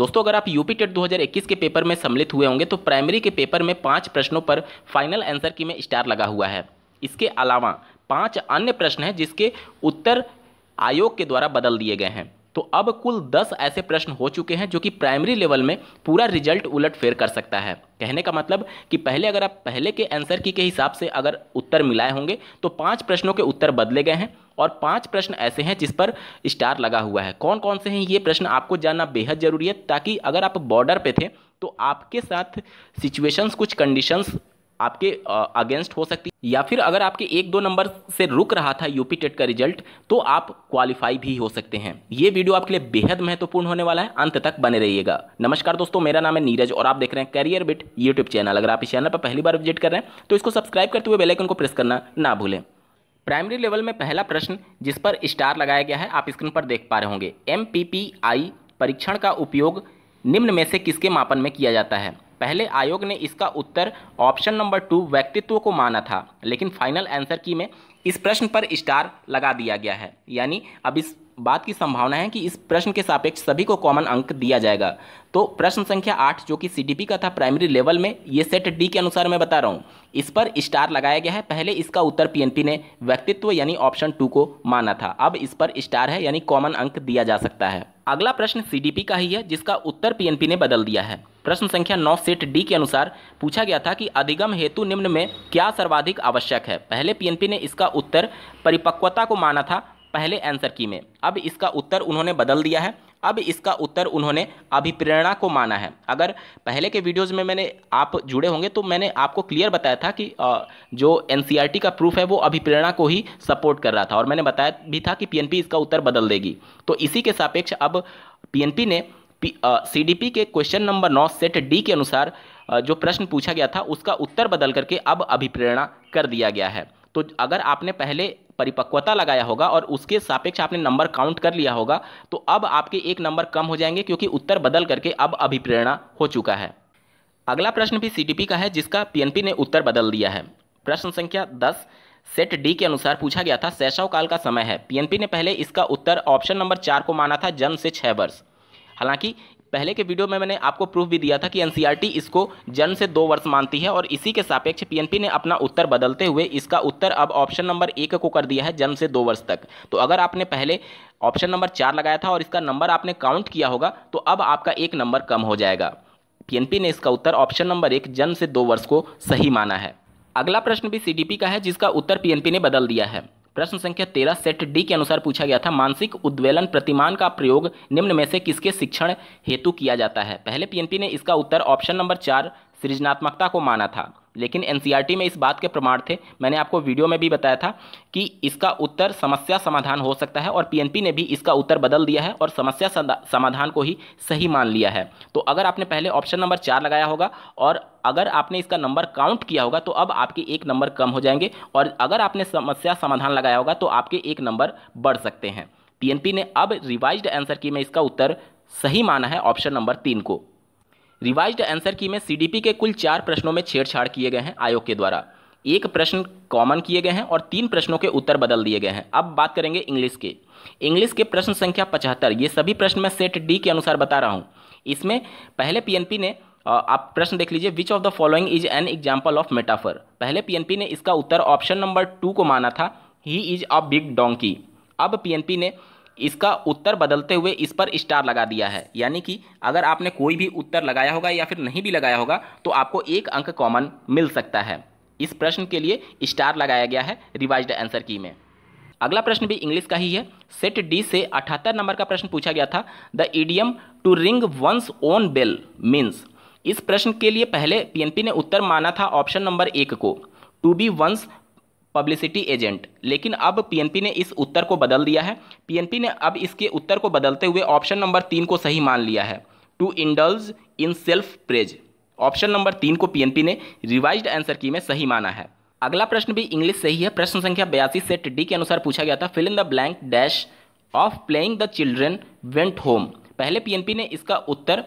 दोस्तों अगर आप यूपी टेट 2021 के पेपर में सम्मिलित हुए होंगे तो प्राइमरी के पेपर में पाँच प्रश्नों पर फाइनल आंसर की में स्टार लगा हुआ है इसके अलावा पाँच अन्य प्रश्न हैं जिसके उत्तर आयोग के द्वारा बदल दिए गए हैं तो अब कुल दस ऐसे प्रश्न हो चुके हैं जो कि प्राइमरी लेवल में पूरा रिजल्ट उलट फेर कर सकता है कहने का मतलब कि पहले अगर आप पहले के आंसर की के हिसाब से अगर उत्तर मिलाए होंगे तो पांच प्रश्नों के उत्तर बदले गए हैं और पांच प्रश्न ऐसे हैं जिस पर स्टार लगा हुआ है कौन कौन से हैं ये प्रश्न आपको जानना बेहद जरूरी है ताकि अगर आप बॉर्डर पर थे तो आपके साथ सिचुएशंस कुछ कंडीशंस आपके अगेंस्ट हो सकती है या फिर अगर आपके एक दो नंबर से रुक रहा था यूपी टेट का रिजल्ट तो आप क्वालिफाई भी हो सकते हैं ये वीडियो आपके लिए बेहद महत्वपूर्ण होने वाला है अंत तक बने रहिएगा नमस्कार दोस्तों मेरा नाम है नीरज और आप देख रहे हैं करियर बिट यूट्यूब चैनल अगर आप इस चैनल पर पहली बार विजिट कर रहे हैं तो इसको सब्सक्राइब करते हुए बेलाइकन को प्रेस करना ना भूलें प्राइमरी लेवल में पहला प्रश्न जिस पर स्टार लगाया गया है आप स्क्रीन पर देख पा रहे होंगे एम परीक्षण का उपयोग निम्न में से किसके मापन में किया जाता है पहले आयोग ने इसका उत्तर ऑप्शन नंबर टू व्यक्तित्व को माना था लेकिन फाइनल आंसर की में इस प्रश्न पर स्टार लगा दिया गया है यानी अब इस बात की संभावना है कि इस प्रश्न के सापेक्ष सभी को कॉमन अंक दिया जाएगा तो प्रश्न संख्या आठ जो कि सीडीपी का था प्राइमरी लेवल में ये सेट डी के अनुसार मैं बता रहा हूँ इस पर स्टार लगाया गया है पहले इसका उत्तर पीएनपी ने व्यक्तित्व यानी ऑप्शन टू को माना था अब इस पर स्टार है यानी कॉमन अंक दिया जा सकता है अगला प्रश्न सी का ही है जिसका उत्तर पी ने बदल दिया है प्रश्न संख्या नौ सेट डी के अनुसार पूछा गया था कि अधिगम हेतु निम्न में क्या सर्वाधिक आवश्यक है पहले पीएनपी ने इसका उत्तर परिपक्वता को माना था पहले आंसर की में अब इसका उत्तर उन्होंने बदल दिया है अब इसका उत्तर उन्होंने अभिप्रेरणा को माना है अगर पहले के वीडियोस में मैंने आप जुड़े होंगे तो मैंने आपको क्लियर बताया था कि जो एन e का प्रूफ है वो अभिप्रेरणा को ही सपोर्ट कर रहा था और मैंने बताया भी था कि पीएनपी इसका उत्तर बदल देगी तो इसी के सापेक्ष अब पीएनपी ने पी के क्वेश्चन नंबर नौ सेट डी के अनुसार जो प्रश्न पूछा गया था उसका उत्तर बदल करके अब अभिप्रेरणा कर दिया गया है तो अगर आपने पहले परिपक्वता लगाया होगा और उसके सापेक्ष आपने नंबर काउंट कर लिया होगा तो अब आपके एक नंबर कम हो जाएंगे क्योंकि उत्तर बदल करके अब अभिप्रेरणा हो चुका है अगला प्रश्न भी सी का है जिसका पीएनपी ने उत्तर बदल दिया है प्रश्न संख्या दस सेट डी के अनुसार पूछा गया था शैशव काल का समय है पीएनपी ने पहले इसका उत्तर ऑप्शन नंबर चार को माना था जन्म से छः वर्ष हालांकि पहले के वीडियो में मैंने आपको प्रूफ भी दिया था कि एनसीईआरटी e इसको जन्म से दो वर्ष मानती है और इसी के सापेक्ष पीएनपी ने अपना उत्तर बदलते हुए इसका उत्तर अब ऑप्शन नंबर एक को कर दिया है जन्म से दो वर्ष तक तो अगर आपने पहले ऑप्शन नंबर चार लगाया था और इसका नंबर आपने काउंट किया होगा तो अब आपका एक नंबर कम हो जाएगा पीएनपी ने इसका उत्तर ऑप्शन नंबर एक जन्म से दो वर्ष को सही माना है अगला प्रश्न भी सी का है जिसका उत्तर पीएनपी ने बदल दिया है प्रश्न संख्या तेरह सेट डी के अनुसार पूछा गया था मानसिक उद्वेलन प्रतिमान का प्रयोग निम्न में से किसके शिक्षण हेतु किया जाता है पहले पीएनपी ने इसका उत्तर ऑप्शन नंबर चार सृजनात्मकता को माना था लेकिन एन e में इस बात के प्रमाण थे मैंने आपको वीडियो में भी बताया था कि इसका उत्तर समस्या समाधान हो सकता है और पीएनपी ने भी इसका उत्तर बदल दिया है और समस्या समाधान को ही सही मान लिया है तो अगर आपने पहले ऑप्शन नंबर चार लगाया होगा और अगर आपने इसका नंबर काउंट किया होगा तो अब आपके एक नंबर कम हो जाएंगे और अगर आपने समस्या समाधान लगाया होगा तो आपके एक नंबर बढ़ सकते हैं पी ने अब रिवाइज आंसर की में इसका उत्तर सही माना है ऑप्शन नंबर तीन को रिवाइज्ड आंसर की में सी के कुल चार प्रश्नों में छेड़छाड़ किए गए हैं आयोग के द्वारा एक प्रश्न कॉमन किए गए हैं और तीन प्रश्नों के उत्तर बदल दिए गए हैं अब बात करेंगे इंग्लिश के इंग्लिश के प्रश्न संख्या पचहत्तर ये सभी प्रश्न मैं सेट डी के अनुसार बता रहा हूँ इसमें पहले पीएनपी ने आप प्रश्न देख लीजिए which of the following is an example of metaphor पहले पीएनपी ने इसका उत्तर ऑप्शन नंबर टू को माना था he is a big donkey अब पीएनपी ने इसका उत्तर बदलते हुए इस पर स्टार लगा दिया है यानी कि अगर आपने कोई भी उत्तर लगाया होगा या फिर नहीं भी लगाया होगा तो आपको एक अंक कॉमन मिल सकता है इस प्रश्न के लिए स्टार लगाया गया है रिवाइज आंसर की में अगला प्रश्न भी इंग्लिश का ही है सेट डी से अठहत्तर नंबर का प्रश्न पूछा गया था the idiom to ring one's own bell means इस प्रश्न के लिए पहले पीएनपी ने उत्तर माना था ऑप्शन नंबर एक को to be one's publicity agent लेकिन अब पीएनपी ने इस उत्तर को बदल दिया है पीएनपी ने अब इसके उत्तर को बदलते हुए ऑप्शन नंबर तीन को सही मान लिया है to indulge in self praise option number तीन को पीएनपी ने रिवाइज्ड आंसर की में सही माना है अगला प्रश्न भी इंग्लिश से ही है प्रश्न संख्या बयासी सेट डी के अनुसार पूछा गया था fill in the blank dash of playing the children went home पहले पीएनपी ने इसका उत्तर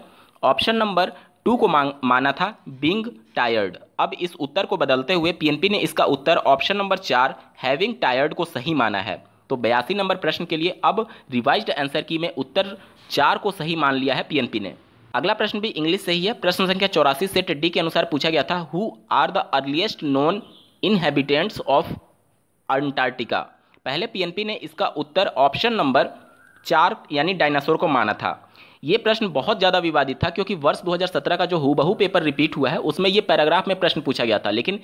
ऑप्शन नंबर टू को मांग माना था बिंग टायर्ड अब इस उत्तर को बदलते हुए पीएनपी ने इसका उत्तर ऑप्शन नंबर चार हैविंग टायर्ड को सही माना है तो बयासी नंबर प्रश्न के लिए अब रिवाइज्ड आंसर की में उत्तर चार को सही मान लिया है पीएनपी ने अगला प्रश्न भी इंग्लिश से ही है प्रश्न संख्या चौरासी सेट डी के अनुसार पूछा गया था who are the earliest known inhabitants of Antarctica पहले पीएनपी ने इसका उत्तर ऑप्शन नंबर चार यानी डायनासोर को माना था ये प्रश्न बहुत ज़्यादा विवादित था क्योंकि वर्ष 2017 का जो हुबहू पेपर रिपीट हुआ है उसमें ये पैराग्राफ में प्रश्न पूछा गया था लेकिन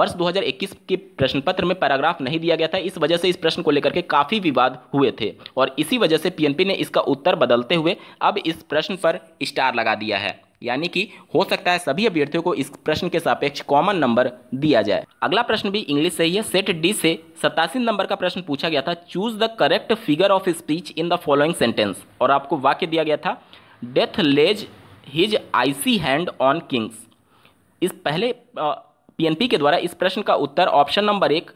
वर्ष 2021 के प्रश्न पत्र में पैराग्राफ नहीं दिया गया था इस वजह से इस प्रश्न को लेकर के काफ़ी विवाद हुए थे और इसी वजह से पीएनपी ने इसका उत्तर बदलते हुए अब इस प्रश्न पर स्टार लगा दिया है यानी कि हो सकता है सभी अभ्यर्थियों को इस प्रश्न के सापेक्ष कॉमन नंबर दिया जाए अगला प्रश्न भी इंग्लिश से ही है सेट डी से सतासी नंबर का प्रश्न पूछा गया था choose the correct figure of speech in the following sentence और आपको वाक्य दिया गया था death lays his icy hand on kings इस पहले पीएनपी के द्वारा इस प्रश्न का उत्तर ऑप्शन नंबर एक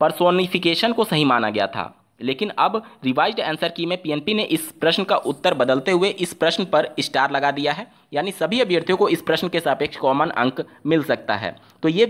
परसोनिफिकेशन को सही माना गया था लेकिन अब रिवाइज आंसर की में पीएनपी ने इस प्रश्न का उत्तर बदलते हुए इस प्रश्न पर स्टार लगा दिया है यानी सभी अभ्यर्थियों को इस प्रश्न के सापेक्ष कॉमन अंक मिल सकता है तो ये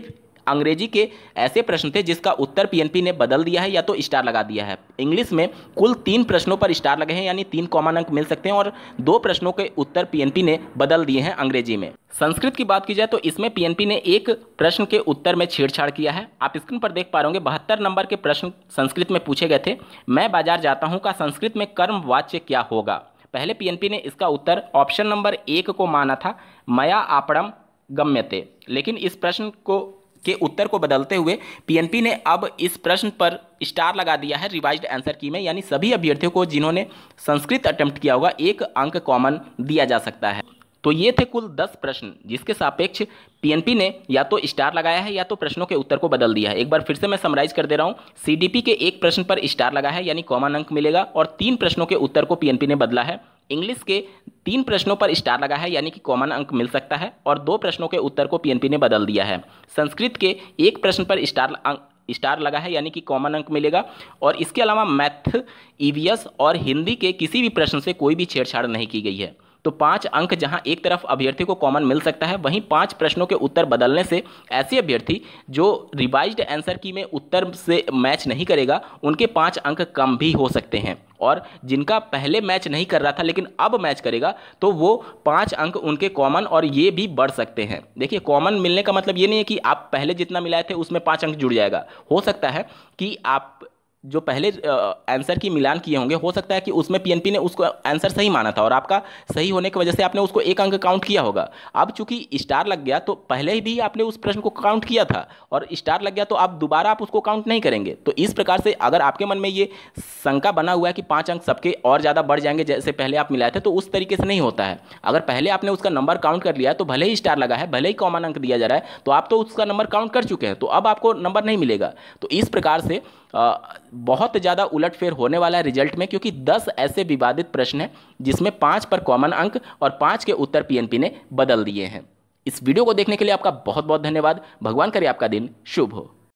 अंग्रेजी के ऐसे प्रश्न थे जिसका उत्तर पीएनपी ने बदल दिया है या तो स्टार लगा दिया है इंग्लिश में कुल तीन प्रश्नों पर स्टार लगे हैं यानी तीन कॉमन अंक मिल सकते हैं और दो प्रश्नों के उत्तर पीएनपी ने बदल दिए हैं अंग्रेजी में संस्कृत की बात की जाए तो इसमें पीएनपी ने एक प्रश्न के उत्तर में छेड़छाड़ किया है आप स्क्रीन पर देख पा रहे होंगे बहत्तर नंबर के प्रश्न संस्कृत में पूछे गए थे मैं बाजार जाता हूँ का संस्कृत में कर्म वाच्य क्या होगा पहले पीएनपी ने इसका उत्तर ऑप्शन नंबर एक को माना था मया आपणम गम्यते लेकिन इस प्रश्न को के उत्तर को बदलते हुए पीएनपी ने अब इस प्रश्न पर स्टार लगा दिया है रिवाइज्ड आंसर की में यानी सभी अभ्यर्थियों को जिन्होंने संस्कृत अटैम्प्ट किया होगा एक अंक कॉमन दिया जा सकता है तो ये थे कुल दस प्रश्न जिसके सापेक्ष पीएनपी ने या तो स्टार लगाया है या तो प्रश्नों के उत्तर को बदल दिया है एक बार फिर से मैं समराइज कर दे रहा हूँ सीडीपी के एक प्रश्न पर स्टार लगा है यानी कॉमन अंक मिलेगा और तीन प्रश्नों के उत्तर को पीएनपी ने बदला है इंग्लिश के तीन प्रश्नों पर स्टार लगा है यानी कि कॉमन अंक मिल सकता है और दो प्रश्नों के उत्तर को पीएनपी ने बदल दिया है संस्कृत के एक प्रश्न पर स्टार अंक स्टार लगा है यानी कि कॉमन अंक मिलेगा और इसके अलावा मैथ ईवीएस e और हिंदी के किसी भी प्रश्न से कोई भी छेड़छाड़ नहीं की गई है तो पाँच अंक जहां एक तरफ अभ्यर्थी को कॉमन मिल सकता है वहीं पाँच प्रश्नों के उत्तर बदलने से ऐसे अभ्यर्थी जो रिवाइज आंसर की में उत्तर से मैच नहीं करेगा उनके पाँच अंक कम भी हो सकते हैं और जिनका पहले मैच नहीं कर रहा था लेकिन अब मैच करेगा तो वो पाँच अंक उनके कॉमन और ये भी बढ़ सकते हैं देखिए कॉमन मिलने का मतलब ये नहीं है कि आप पहले जितना मिलाए थे उसमें पाँच अंक जुड़ जाएगा हो सकता है कि आप जो पहले आंसर की मिलान किए होंगे हो सकता है कि उसमें पीएनपी ने उसको आंसर सही माना था और आपका सही होने की वजह से आपने उसको एक अंक काउंट किया होगा अब चूंकि स्टार लग गया तो पहले ही भी आपने उस प्रश्न को काउंट किया था और स्टार लग गया तो आप दोबारा आप उसको काउंट नहीं करेंगे तो इस प्रकार से अगर आपके मन में ये शंका बना हुआ है कि पाँच अंक सबके और ज़्यादा बढ़ जाएंगे जैसे पहले आप मिलाए थे तो उस तरीके से नहीं होता है अगर पहले आपने उसका नंबर काउंट कर लिया तो भले ही स्टार लगा है भले ही कॉमन अंक दिया जा रहा है तो आप तो उसका नंबर काउंट कर चुके हैं तो अब आपको नंबर नहीं मिलेगा तो इस प्रकार से बहुत ज़्यादा उलटफेर होने वाला है रिजल्ट में क्योंकि दस ऐसे विवादित प्रश्न हैं जिसमें पाँच पर कॉमन अंक और पाँच के उत्तर पीएनपी ने बदल दिए हैं इस वीडियो को देखने के लिए आपका बहुत बहुत धन्यवाद भगवान करे आपका दिन शुभ हो